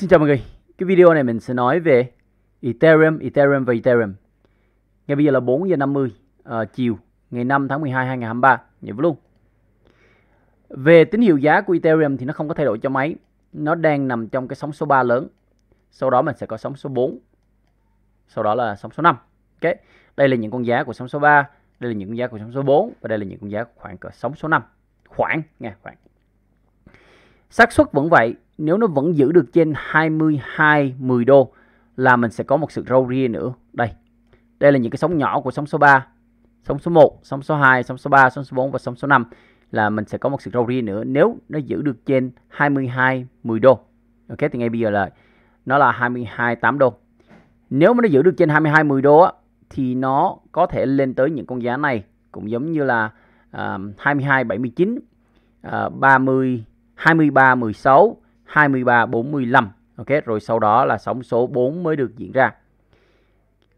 Xin chào mọi người. Cái video này mình sẽ nói về Ethereum, Ethereum và Ethereum. ngày bây giờ là 4 giờ 50 uh, ờ, chiều ngày 5 tháng 12 2023, nhớ luôn. Về tín hiệu giá của Ethereum thì nó không có thay đổi cho máy Nó đang nằm trong cái sóng số 3 lớn. Sau đó mình sẽ có sóng số 4. Sau đó là sóng số 5. Ok. Đây là những con giá của sóng số 3, đây là những con giá của sóng số 4 và đây là những con giá khoảng cỡ sóng số 5. Khoảng nha, khoảng. xác suất vẫn vậy, nếu nó vẫn giữ được trên 22 10 đô là mình sẽ có một sự râu ria nữa. Đây. Đây là những cái sóng nhỏ của sóng số 3, sóng số 1, sóng số 2, sóng số 3, sóng số 4 và sóng số 5 là mình sẽ có một sự râu ria nữa nếu nó giữ được trên 22 10 đô. Ok thì ngay bây giờ là nó là 22 8 đô. Nếu mà nó giữ được trên 22 10 đô á thì nó có thể lên tới những con giá này cũng giống như là uh, 22 79, uh, 30 23 16 23 45 ok rồi sau đó là sóng số 4 mới được diễn ra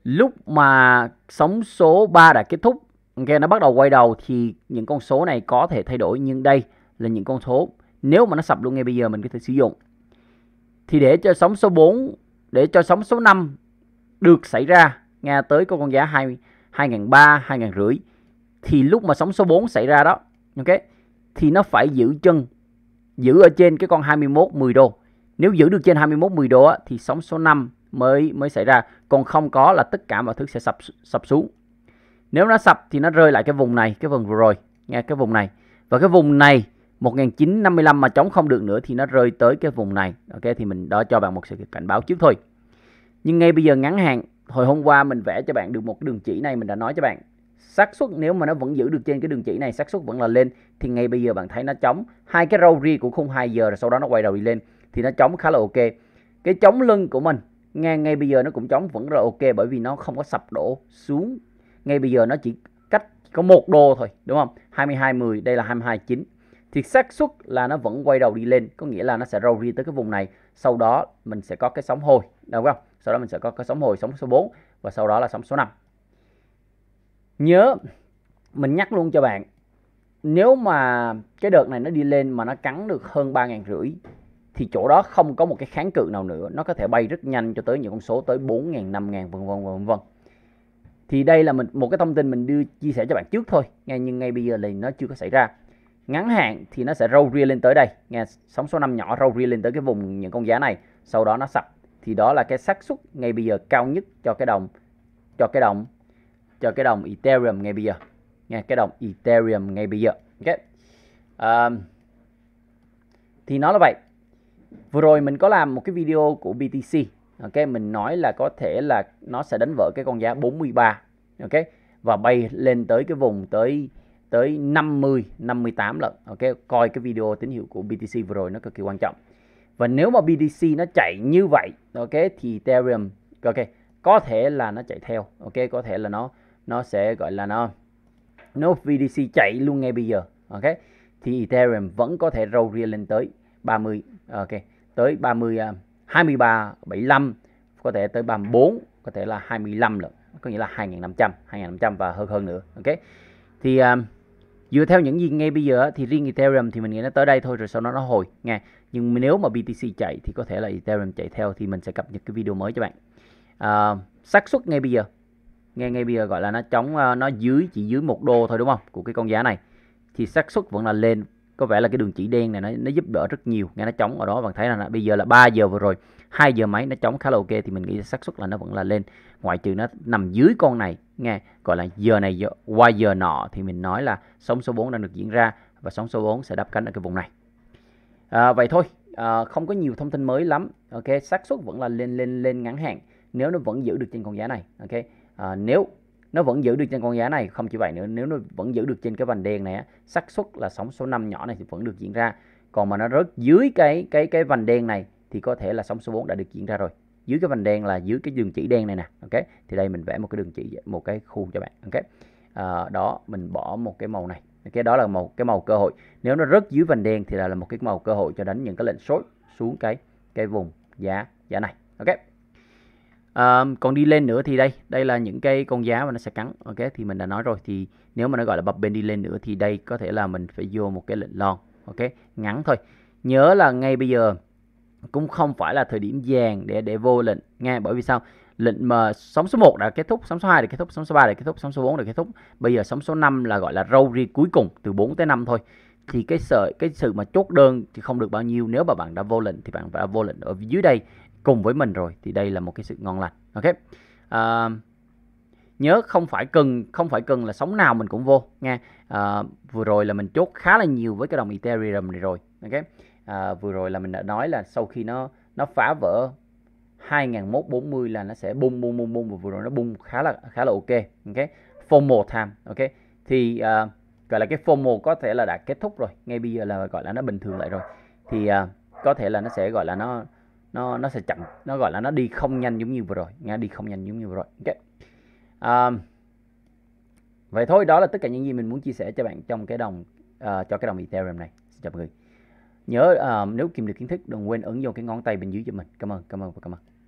lúc mà sóng số 3 đã kết thúc ok nó bắt đầu quay đầu thì những con số này có thể thay đổi nhưng đây là những con số nếu mà nó sập luôn ngay bây giờ mình có thể sử dụng thì để cho sóng số 4 để cho sóng số 5 được xảy ra nghe tới có con giá 2 2003 2000 rưỡi thì lúc mà sóng số 4 xảy ra đó ok thì nó phải giữ chân giữ ở trên cái con 21 10 đô. Nếu giữ được trên 21 10 đô á, thì sóng số 5 mới mới xảy ra, còn không có là tất cả mọi thứ sẽ sập sập xuống. Nếu nó sập thì nó rơi lại cái vùng này, cái vùng vừa rồi, nghe cái vùng này. Và cái vùng này 1955 mà chống không được nữa thì nó rơi tới cái vùng này. Ok thì mình đó cho bạn một sự cảnh báo trước thôi. Nhưng ngay bây giờ ngắn hạn, hồi hôm qua mình vẽ cho bạn được một đường chỉ này mình đã nói cho bạn xác suất nếu mà nó vẫn giữ được trên cái đường chỉ này xác suất vẫn là lên thì ngay bây giờ bạn thấy nó chống hai cái râu ri của khung 2 giờ rồi sau đó nó quay đầu đi lên thì nó chống khá là ok cái chống lưng của mình ngang ngay bây giờ nó cũng chống vẫn là ok bởi vì nó không có sập đổ xuống ngay bây giờ nó chỉ cách có một đô thôi đúng không 22 10 đây là 22 9 thì xác suất là nó vẫn quay đầu đi lên có nghĩa là nó sẽ râu ri tới cái vùng này sau đó mình sẽ có cái sóng hồi đúng không sau đó mình sẽ có cái sóng hồi sóng số 4 và sau đó là sóng số 5 nhớ mình nhắc luôn cho bạn nếu mà cái đợt này nó đi lên mà nó cắn được hơn ba ngàn rưỡi thì chỗ đó không có một cái kháng cự nào nữa nó có thể bay rất nhanh cho tới những con số tới bốn ngàn năm ngàn vân vân vân vân thì đây là mình một cái thông tin mình đưa chia sẻ cho bạn trước thôi nghe nhưng ngay bây giờ thì nó chưa có xảy ra ngắn hạn thì nó sẽ râu ria lên tới đây nghe sóng số 5 nhỏ râu ria lên tới cái vùng những con giá này sau đó nó sập thì đó là cái xác suất ngay bây giờ cao nhất cho cái đồng cho cái đồng cho cái đồng Ethereum ngay bây giờ nghe cái đồng Ethereum ngay bây giờ ok um, thì nó là vậy vừa rồi mình có làm một cái video của BTC ok mình nói là có thể là nó sẽ đánh vỡ cái con giá 43 ok và bay lên tới cái vùng tới tới 50 58 lần ok coi cái video tín hiệu của BTC vừa rồi nó cực kỳ quan trọng và nếu mà BTC nó chạy như vậy ok thì Ethereum ok có thể là nó chạy theo ok có thể là nó nó sẽ gọi là nó nó VDC chạy luôn ngay bây giờ ok thì Ethereum vẫn có thể roll ria lên tới 30 ok tới 30 23 75 có thể tới 34 có thể là 25 lần có nghĩa là 2500 2500 và hơn hơn nữa ok thì um, dựa theo những gì ngay bây giờ thì riêng Ethereum thì mình nghĩ nó tới đây thôi rồi sau đó nó hồi nghe? nhưng nếu mà BTC chạy thì có thể là Ethereum chạy theo thì mình sẽ cập nhật cái video mới cho bạn à, xác suất ngay bây giờ nghe ngay bây giờ gọi là nó chống ờ, nó dưới chỉ dưới một đô thôi đúng không của cái con giá này thì xác suất vẫn là lên có vẻ là cái đường chỉ đen này nó, nó giúp đỡ rất nhiều nghe nó chống ở đó bạn thấy là, bây giờ là 3 giờ vừa rồi 2 giờ mấy nó chống khá là ok thì mình nghĩ xác suất là nó vẫn là lên ngoại trừ nó nằm dưới con này nghe gọi là giờ này giờ, qua giờ nọ thì mình nói là sóng số 4 đang được diễn ra và sóng số 4 sẽ đáp cánh ở cái vùng này à, vậy thôi à, không có nhiều thông tin mới lắm ok xác suất vẫn là lên lên lên ngắn hạn nếu nó vẫn giữ được trên con giá này ok à, nếu nó vẫn giữ được trên con giá này không chỉ vậy nữa nếu nó vẫn giữ được trên cái vành đen này xác suất là sóng số 5 nhỏ này thì vẫn được diễn ra còn mà nó rớt dưới cái cái cái vành đen này thì có thể là sóng số 4 đã được diễn ra rồi dưới cái vành đen là dưới cái đường chỉ đen này nè ok thì đây mình vẽ một cái đường chỉ một cái khu cho bạn ok à, đó mình bỏ một cái màu này cái đó là một cái màu cơ hội nếu nó rớt dưới vành đen thì là, là một cái màu cơ hội cho đánh những cái lệnh sốt xuống cái cái vùng giá giá này ok à, còn đi lên nữa thì đây đây là những cái con giá mà nó sẽ cắn ok thì mình đã nói rồi thì nếu mà nó gọi là bập bên đi lên nữa thì đây có thể là mình phải vô một cái lệnh lon ok ngắn thôi nhớ là ngay bây giờ cũng không phải là thời điểm vàng để để vô lệnh nghe bởi vì sao lệnh mà sóng số 1 đã kết thúc, sóng số 2 đã kết thúc, sóng số 3 đã kết thúc, sóng số 4 đã kết thúc. Bây giờ sóng số 5 là gọi là râu ri cuối cùng từ 4 tới 5 thôi. Thì cái sợi cái sự mà chốt đơn thì không được bao nhiêu nếu mà bạn đã vô lệnh thì bạn đã vô lệnh ở dưới đây cùng với mình rồi thì đây là một cái sự ngon lành ok à, nhớ không phải cần không phải cần là sóng nào mình cũng vô nha à, vừa rồi là mình chốt khá là nhiều với cái đồng ethereum này rồi ok à, vừa rồi là mình đã nói là sau khi nó nó phá vỡ 2140 là nó sẽ bung bung bung bung và vừa rồi nó bung khá là khá là ok ok FOMO time ok thì uh, gọi là cái FOMO có thể là đã kết thúc rồi ngay bây giờ là gọi là nó bình thường lại rồi thì uh, có thể là nó sẽ gọi là nó nó nó sẽ chậm nó gọi là nó đi không nhanh giống như vừa rồi nghe đi không nhanh giống như vừa rồi ok um, vậy thôi đó là tất cả những gì mình muốn chia sẻ cho bạn trong cái đồng uh, cho cái đồng Ethereum này xin chào mọi người nhớ uh, nếu kiếm được kiến thức đừng quên ấn vô cái ngón tay bên dưới cho mình cảm ơn cảm ơn và cảm ơn